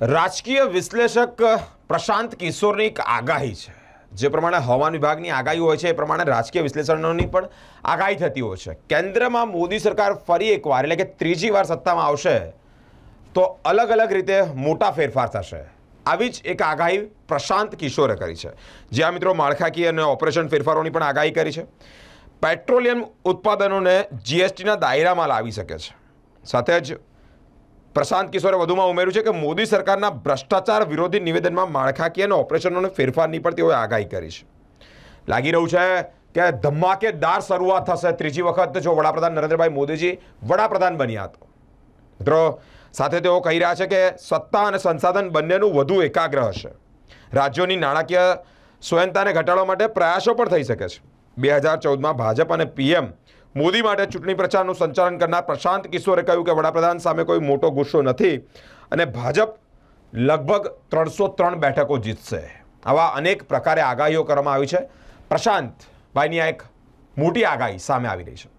રાજકીય વિશ્લેષક પ્રશાંત કિશોરની એક આગાહી છે જે પ્રમાણે હવામાન વિભાગની આગાહી હોય છે એ પ્રમાણે રાજકીય વિશ્લેષણોની પણ આગાહી થતી હોય છે કેન્દ્રમાં મોદી સરકાર ફરી એકવાર એટલે કે ત્રીજી વાર સત્તામાં આવશે તો અલગ અલગ રીતે મોટા ફેરફાર થશે આવી જ એક આગાહી પ્રશાંત કિશોરે કરી છે જ્યાં મિત્રો માળખાકીય અને ઓપરેશન ફેરફારોની પણ આગાહી કરી છે પેટ્રોલિયમ ઉત્પાદનોને જીએસટીના દાયરામાં લાવી શકે છે સાથે જ પ્રશાંત કિશોરે વધુમાં ઉમેર્યું છે કે મોદી સરકારના ભ્રષ્ટાચાર વિરોધી નિવેદનમાં માળખાકીય અને ઓપરેશનોને ફેરફારની પણ તેઓએ આગાહી કરી છે લાગી રહ્યું છે કે ધમાકેદાર શરૂઆત થશે ત્રીજી વખત જો વડાપ્રધાન નરેન્દ્રભાઈ મોદીજી વડાપ્રધાન બન્યા તો મિત્રો સાથે તેઓ કહી રહ્યા છે કે સત્તા અને સંસાધન બંનેનું વધુ એકાગ્ર હશે રાજ્યોની નાણાકીય સ્વયંતાને ઘટાડવા માટે પ્રયાસો પણ થઈ શકે છે બે હજાર ચૌદમાં ભાજપ અને પીએમ મોદી માટે ચૂંટણી પ્રચારનું સંચાલન કરનાર પ્રશાંત કિશોરે કહ્યું કે વડાપ્રધાન સામે કોઈ મોટો ગુસ્સો નથી અને ભાજપ લગભગ ત્રણસો ત્રણ બેઠકો જીતશે આવા અનેક પ્રકારે આગાહીઓ કરવામાં આવી છે પ્રશાંત ભાઈની આ એક મોટી આગાહી સામે આવી રહી છે